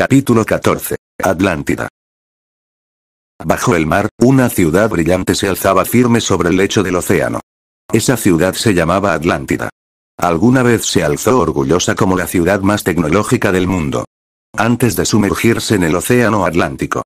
Capítulo 14. Atlántida. Bajo el mar, una ciudad brillante se alzaba firme sobre el lecho del océano. Esa ciudad se llamaba Atlántida. Alguna vez se alzó orgullosa como la ciudad más tecnológica del mundo. Antes de sumergirse en el océano Atlántico.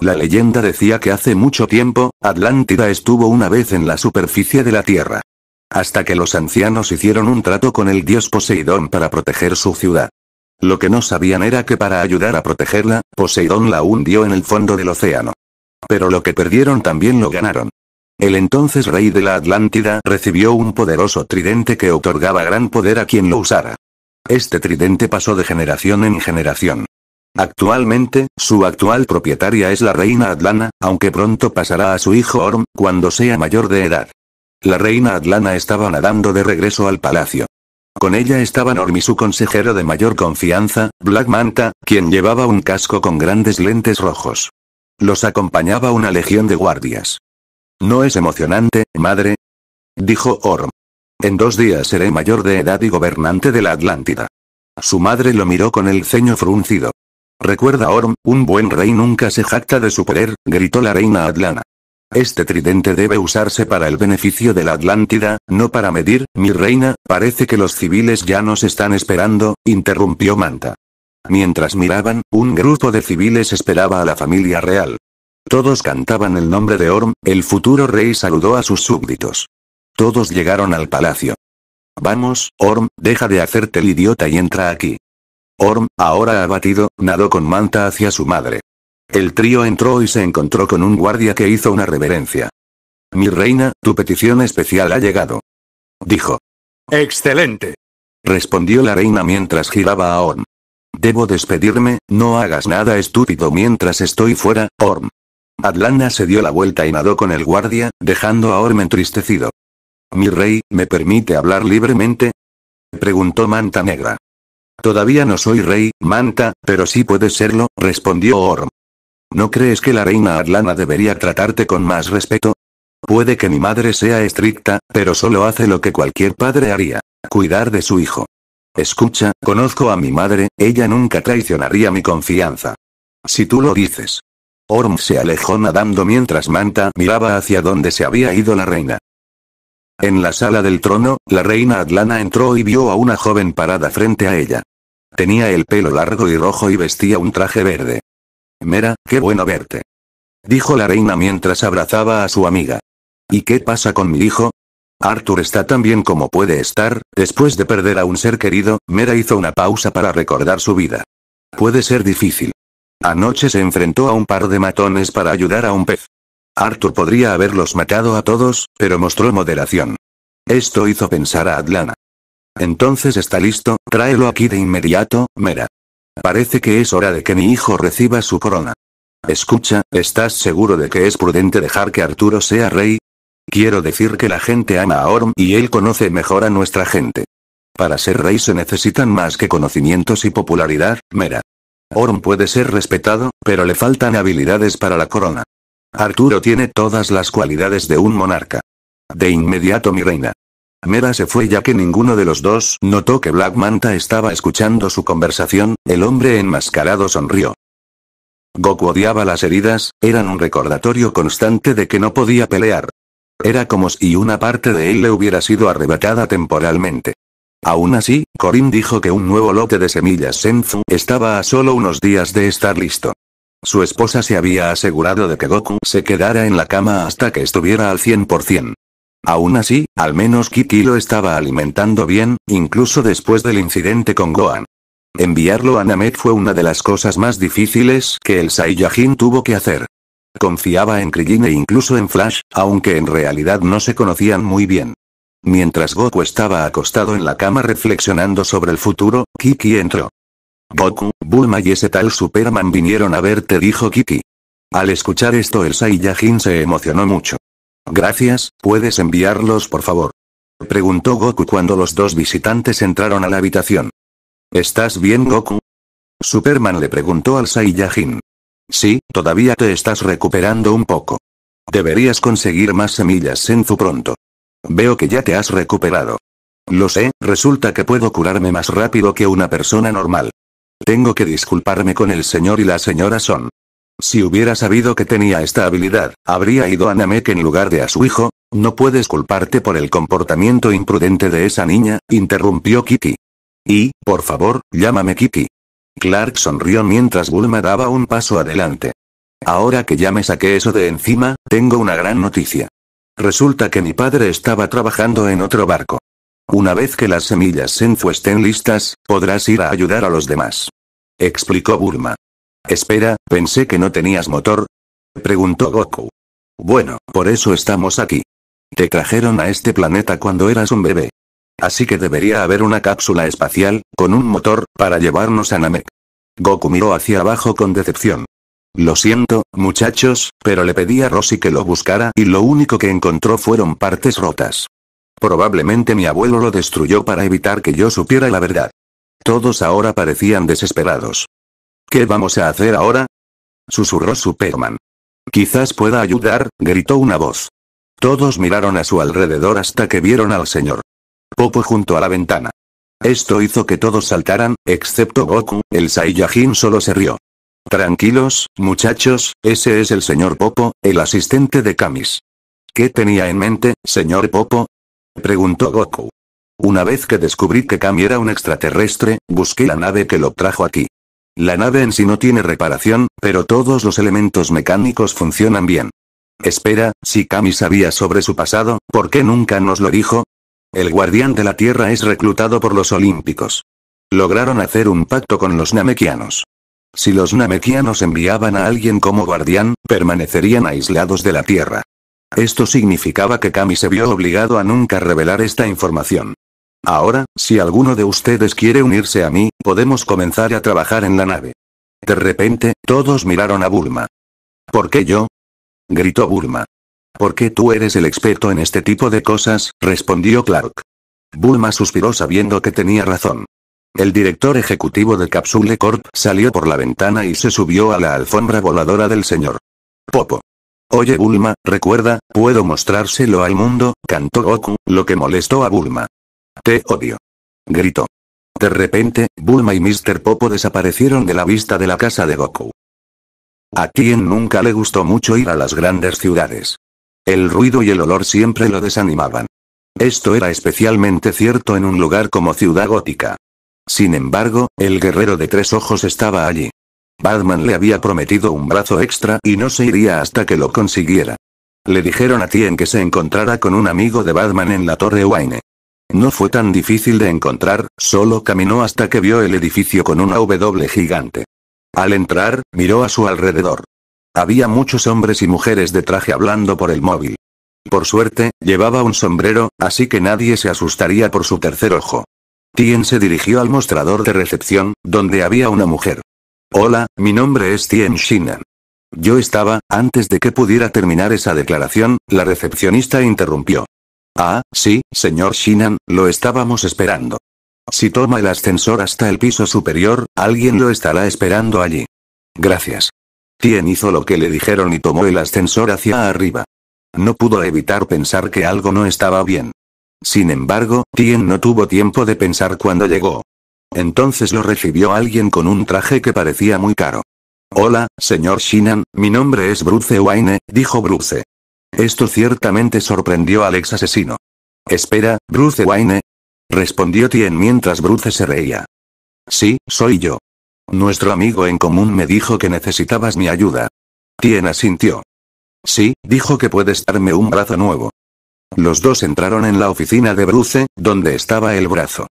La leyenda decía que hace mucho tiempo, Atlántida estuvo una vez en la superficie de la Tierra. Hasta que los ancianos hicieron un trato con el dios Poseidón para proteger su ciudad. Lo que no sabían era que para ayudar a protegerla, Poseidón la hundió en el fondo del océano. Pero lo que perdieron también lo ganaron. El entonces rey de la Atlántida recibió un poderoso tridente que otorgaba gran poder a quien lo usara. Este tridente pasó de generación en generación. Actualmente, su actual propietaria es la reina Atlana, aunque pronto pasará a su hijo Orm, cuando sea mayor de edad. La reina Atlana estaba nadando de regreso al palacio. Con ella estaban Orm y su consejero de mayor confianza, Black Manta, quien llevaba un casco con grandes lentes rojos. Los acompañaba una legión de guardias. ¿No es emocionante, madre? Dijo Orm. En dos días seré mayor de edad y gobernante de la Atlántida. Su madre lo miró con el ceño fruncido. Recuerda Orm, un buen rey nunca se jacta de su poder, gritó la reina Atlana. Este tridente debe usarse para el beneficio de la Atlántida, no para medir, mi reina, parece que los civiles ya nos están esperando, interrumpió Manta. Mientras miraban, un grupo de civiles esperaba a la familia real. Todos cantaban el nombre de Orm, el futuro rey saludó a sus súbditos. Todos llegaron al palacio. Vamos, Orm, deja de hacerte el idiota y entra aquí. Orm, ahora abatido, nadó con manta hacia su madre. El trío entró y se encontró con un guardia que hizo una reverencia. Mi reina, tu petición especial ha llegado. Dijo. Excelente. Respondió la reina mientras giraba a Orm. Debo despedirme, no hagas nada estúpido mientras estoy fuera, Orm. Adlana se dio la vuelta y nadó con el guardia, dejando a Orm entristecido. Mi rey, ¿me permite hablar libremente? Preguntó Manta Negra. Todavía no soy rey, Manta, pero sí puedes serlo, respondió Orm. ¿No crees que la reina Atlana debería tratarte con más respeto? Puede que mi madre sea estricta, pero solo hace lo que cualquier padre haría, cuidar de su hijo. Escucha, conozco a mi madre, ella nunca traicionaría mi confianza. Si tú lo dices. Orm se alejó nadando mientras Manta miraba hacia donde se había ido la reina. En la sala del trono, la reina Atlana entró y vio a una joven parada frente a ella. Tenía el pelo largo y rojo y vestía un traje verde. Mera, qué bueno verte. Dijo la reina mientras abrazaba a su amiga. ¿Y qué pasa con mi hijo? Arthur está tan bien como puede estar, después de perder a un ser querido, Mera hizo una pausa para recordar su vida. Puede ser difícil. Anoche se enfrentó a un par de matones para ayudar a un pez. Arthur podría haberlos matado a todos, pero mostró moderación. Esto hizo pensar a Atlana. Entonces está listo, tráelo aquí de inmediato, Mera. Parece que es hora de que mi hijo reciba su corona. Escucha, ¿estás seguro de que es prudente dejar que Arturo sea rey? Quiero decir que la gente ama a Orm y él conoce mejor a nuestra gente. Para ser rey se necesitan más que conocimientos y popularidad, mera. Orm puede ser respetado, pero le faltan habilidades para la corona. Arturo tiene todas las cualidades de un monarca. De inmediato mi reina. Mera se fue ya que ninguno de los dos notó que Black Manta estaba escuchando su conversación, el hombre enmascarado sonrió. Goku odiaba las heridas, eran un recordatorio constante de que no podía pelear. Era como si una parte de él le hubiera sido arrebatada temporalmente. Aún así, Corin dijo que un nuevo lote de semillas Senzu estaba a solo unos días de estar listo. Su esposa se había asegurado de que Goku se quedara en la cama hasta que estuviera al 100%. Aún así, al menos Kiki lo estaba alimentando bien, incluso después del incidente con Gohan. Enviarlo a Namek fue una de las cosas más difíciles que el Saiyajin tuvo que hacer. Confiaba en Krillin e incluso en Flash, aunque en realidad no se conocían muy bien. Mientras Goku estaba acostado en la cama reflexionando sobre el futuro, Kiki entró. Goku, Bulma y ese tal Superman vinieron a verte dijo Kiki. Al escuchar esto el Saiyajin se emocionó mucho. Gracias, ¿puedes enviarlos por favor? Preguntó Goku cuando los dos visitantes entraron a la habitación. ¿Estás bien Goku? Superman le preguntó al Saiyajin. Sí, todavía te estás recuperando un poco. Deberías conseguir más semillas Senzu pronto. Veo que ya te has recuperado. Lo sé, resulta que puedo curarme más rápido que una persona normal. Tengo que disculparme con el señor y la señora Son. Si hubiera sabido que tenía esta habilidad, habría ido a Namek en lugar de a su hijo. No puedes culparte por el comportamiento imprudente de esa niña, interrumpió Kitty. Y, por favor, llámame Kitty. Clark sonrió mientras Bulma daba un paso adelante. Ahora que ya me saqué eso de encima, tengo una gran noticia. Resulta que mi padre estaba trabajando en otro barco. Una vez que las semillas Senfu estén listas, podrás ir a ayudar a los demás. Explicó Bulma. Espera, pensé que no tenías motor. Preguntó Goku. Bueno, por eso estamos aquí. Te trajeron a este planeta cuando eras un bebé. Así que debería haber una cápsula espacial, con un motor, para llevarnos a Namek. Goku miró hacia abajo con decepción. Lo siento, muchachos, pero le pedí a Rossi que lo buscara y lo único que encontró fueron partes rotas. Probablemente mi abuelo lo destruyó para evitar que yo supiera la verdad. Todos ahora parecían desesperados. ¿Qué vamos a hacer ahora? susurró Superman. Quizás pueda ayudar, gritó una voz. Todos miraron a su alrededor hasta que vieron al señor. Popo junto a la ventana. Esto hizo que todos saltaran, excepto Goku, el Saiyajin solo se rió. Tranquilos, muchachos, ese es el señor Popo, el asistente de Kamis. ¿Qué tenía en mente, señor Popo? preguntó Goku. Una vez que descubrí que Kami era un extraterrestre, busqué la nave que lo trajo aquí. La nave en sí no tiene reparación, pero todos los elementos mecánicos funcionan bien. Espera, si Kami sabía sobre su pasado, ¿por qué nunca nos lo dijo? El guardián de la Tierra es reclutado por los olímpicos. Lograron hacer un pacto con los namekianos. Si los namekianos enviaban a alguien como guardián, permanecerían aislados de la Tierra. Esto significaba que Kami se vio obligado a nunca revelar esta información. Ahora, si alguno de ustedes quiere unirse a mí, podemos comenzar a trabajar en la nave. De repente, todos miraron a Bulma. ¿Por qué yo? gritó Bulma. Porque tú eres el experto en este tipo de cosas, respondió Clark. Bulma suspiró sabiendo que tenía razón. El director ejecutivo de Capsule Corp salió por la ventana y se subió a la alfombra voladora del señor. Popo. Oye Bulma, recuerda, puedo mostrárselo al mundo, cantó Goku, lo que molestó a Bulma. Te odio. Gritó. De repente, Bulma y Mr. Popo desaparecieron de la vista de la casa de Goku. A Tien nunca le gustó mucho ir a las grandes ciudades. El ruido y el olor siempre lo desanimaban. Esto era especialmente cierto en un lugar como Ciudad Gótica. Sin embargo, el guerrero de tres ojos estaba allí. Batman le había prometido un brazo extra y no se iría hasta que lo consiguiera. Le dijeron a Tien que se encontrara con un amigo de Batman en la Torre Wayne. No fue tan difícil de encontrar, solo caminó hasta que vio el edificio con una W gigante. Al entrar, miró a su alrededor. Había muchos hombres y mujeres de traje hablando por el móvil. Por suerte, llevaba un sombrero, así que nadie se asustaría por su tercer ojo. Tien se dirigió al mostrador de recepción, donde había una mujer. Hola, mi nombre es Tien Shinan. Yo estaba, antes de que pudiera terminar esa declaración, la recepcionista interrumpió. Ah, sí, señor Shinan, lo estábamos esperando. Si toma el ascensor hasta el piso superior, alguien lo estará esperando allí. Gracias. Tien hizo lo que le dijeron y tomó el ascensor hacia arriba. No pudo evitar pensar que algo no estaba bien. Sin embargo, Tien no tuvo tiempo de pensar cuando llegó. Entonces lo recibió alguien con un traje que parecía muy caro. Hola, señor Shinan, mi nombre es Bruce Wayne, dijo Bruce. Esto ciertamente sorprendió al ex asesino. Espera, Bruce Wayne. Respondió Tien mientras Bruce se reía. Sí, soy yo. Nuestro amigo en común me dijo que necesitabas mi ayuda. Tien asintió. Sí, dijo que puedes darme un brazo nuevo. Los dos entraron en la oficina de Bruce, donde estaba el brazo.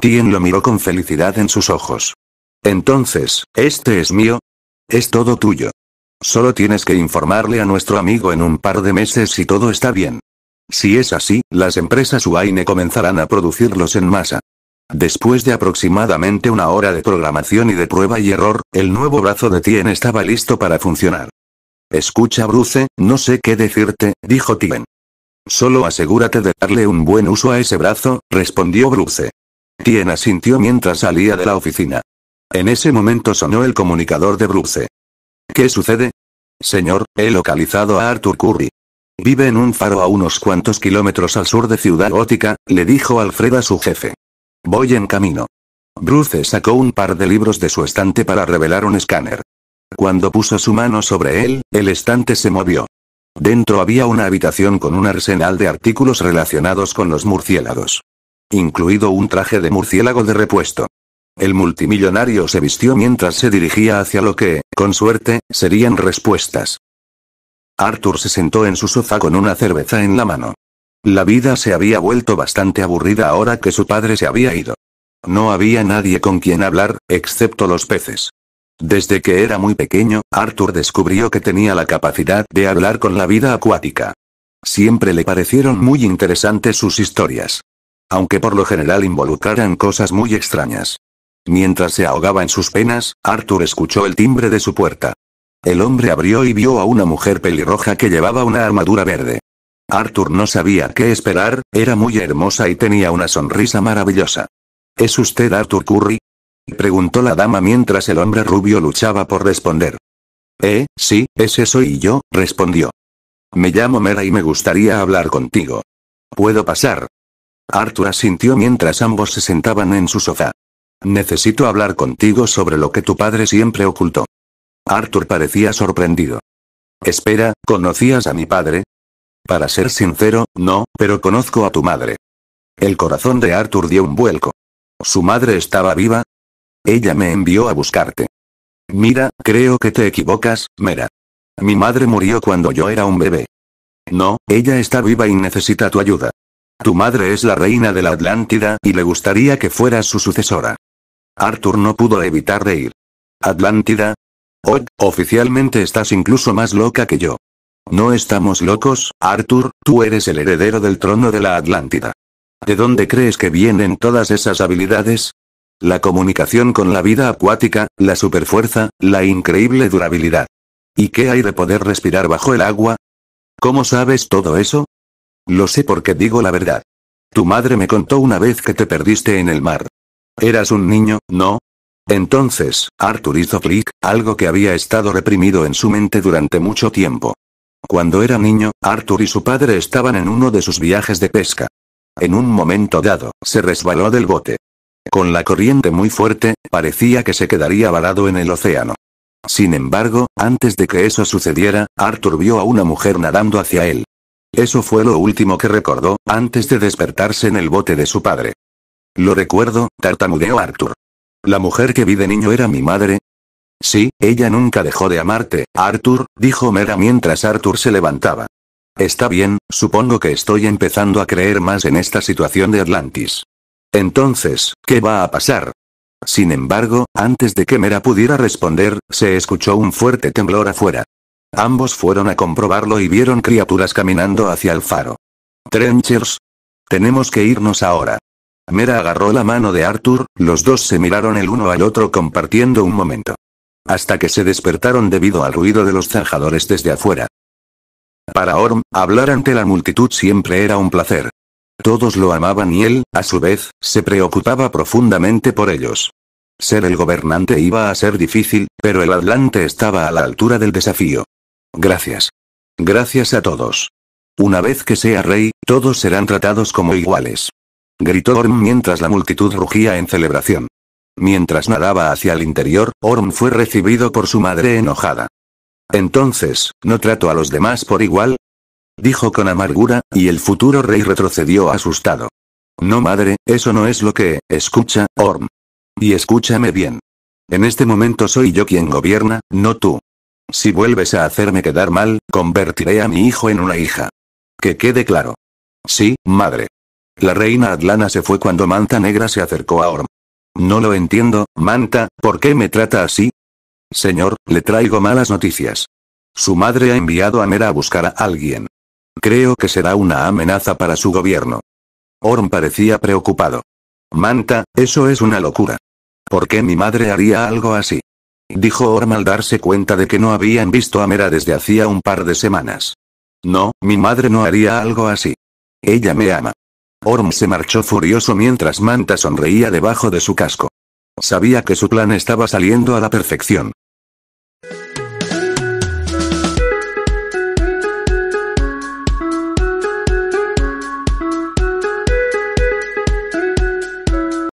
Tien lo miró con felicidad en sus ojos. Entonces, ¿este es mío? Es todo tuyo. Solo tienes que informarle a nuestro amigo en un par de meses si todo está bien. Si es así, las empresas Uaine comenzarán a producirlos en masa. Después de aproximadamente una hora de programación y de prueba y error, el nuevo brazo de Tien estaba listo para funcionar. Escucha Bruce, no sé qué decirte, dijo Tien. Solo asegúrate de darle un buen uso a ese brazo, respondió Bruce. Tien asintió mientras salía de la oficina. En ese momento sonó el comunicador de Bruce. ¿Qué sucede? Señor, he localizado a Arthur Curry. Vive en un faro a unos cuantos kilómetros al sur de Ciudad Gótica, le dijo Alfred a su jefe. Voy en camino. Bruce sacó un par de libros de su estante para revelar un escáner. Cuando puso su mano sobre él, el estante se movió. Dentro había una habitación con un arsenal de artículos relacionados con los murciélagos. Incluido un traje de murciélago de repuesto. El multimillonario se vistió mientras se dirigía hacia lo que, con suerte, serían respuestas. Arthur se sentó en su sofá con una cerveza en la mano. La vida se había vuelto bastante aburrida ahora que su padre se había ido. No había nadie con quien hablar, excepto los peces. Desde que era muy pequeño, Arthur descubrió que tenía la capacidad de hablar con la vida acuática. Siempre le parecieron muy interesantes sus historias. Aunque por lo general involucraran cosas muy extrañas. Mientras se ahogaba en sus penas, Arthur escuchó el timbre de su puerta. El hombre abrió y vio a una mujer pelirroja que llevaba una armadura verde. Arthur no sabía qué esperar, era muy hermosa y tenía una sonrisa maravillosa. ¿Es usted Arthur Curry? preguntó la dama mientras el hombre rubio luchaba por responder. Eh, sí, ese soy yo, respondió. Me llamo Mera y me gustaría hablar contigo. ¿Puedo pasar? Arthur asintió mientras ambos se sentaban en su sofá. Necesito hablar contigo sobre lo que tu padre siempre ocultó. Arthur parecía sorprendido. Espera, ¿conocías a mi padre? Para ser sincero, no, pero conozco a tu madre. El corazón de Arthur dio un vuelco. ¿Su madre estaba viva? Ella me envió a buscarte. Mira, creo que te equivocas, Mera. Mi madre murió cuando yo era un bebé. No, ella está viva y necesita tu ayuda. Tu madre es la reina de la Atlántida y le gustaría que fueras su sucesora. Arthur no pudo evitar reír. Atlántida. hoy oficialmente estás incluso más loca que yo. No estamos locos, Arthur, tú eres el heredero del trono de la Atlántida. ¿De dónde crees que vienen todas esas habilidades? La comunicación con la vida acuática, la superfuerza, la increíble durabilidad. ¿Y qué hay de poder respirar bajo el agua? ¿Cómo sabes todo eso? Lo sé porque digo la verdad. Tu madre me contó una vez que te perdiste en el mar. ¿Eras un niño, no? Entonces, Arthur hizo clic, algo que había estado reprimido en su mente durante mucho tiempo. Cuando era niño, Arthur y su padre estaban en uno de sus viajes de pesca. En un momento dado, se resbaló del bote. Con la corriente muy fuerte, parecía que se quedaría varado en el océano. Sin embargo, antes de que eso sucediera, Arthur vio a una mujer nadando hacia él. Eso fue lo último que recordó, antes de despertarse en el bote de su padre. Lo recuerdo, tartamudeó Arthur. La mujer que vi de niño era mi madre, Sí, ella nunca dejó de amarte, Arthur, dijo Mera mientras Arthur se levantaba. Está bien, supongo que estoy empezando a creer más en esta situación de Atlantis. Entonces, ¿qué va a pasar? Sin embargo, antes de que Mera pudiera responder, se escuchó un fuerte temblor afuera. Ambos fueron a comprobarlo y vieron criaturas caminando hacia el faro. Trenchers. Tenemos que irnos ahora. Mera agarró la mano de Arthur, los dos se miraron el uno al otro compartiendo un momento. Hasta que se despertaron debido al ruido de los zanjadores desde afuera. Para Orm, hablar ante la multitud siempre era un placer. Todos lo amaban y él, a su vez, se preocupaba profundamente por ellos. Ser el gobernante iba a ser difícil, pero el Atlante estaba a la altura del desafío. Gracias. Gracias a todos. Una vez que sea rey, todos serán tratados como iguales gritó Orm mientras la multitud rugía en celebración. Mientras nadaba hacia el interior, Orm fue recibido por su madre enojada. Entonces, ¿no trato a los demás por igual? Dijo con amargura, y el futuro rey retrocedió asustado. No madre, eso no es lo que, escucha, Orm. Y escúchame bien. En este momento soy yo quien gobierna, no tú. Si vuelves a hacerme quedar mal, convertiré a mi hijo en una hija. Que quede claro. Sí, madre. La reina Atlana se fue cuando Manta Negra se acercó a Orm. No lo entiendo, Manta, ¿por qué me trata así? Señor, le traigo malas noticias. Su madre ha enviado a Mera a buscar a alguien. Creo que será una amenaza para su gobierno. Orm parecía preocupado. Manta, eso es una locura. ¿Por qué mi madre haría algo así? Dijo Orm al darse cuenta de que no habían visto a Mera desde hacía un par de semanas. No, mi madre no haría algo así. Ella me ama. Orm se marchó furioso mientras Manta sonreía debajo de su casco. Sabía que su plan estaba saliendo a la perfección.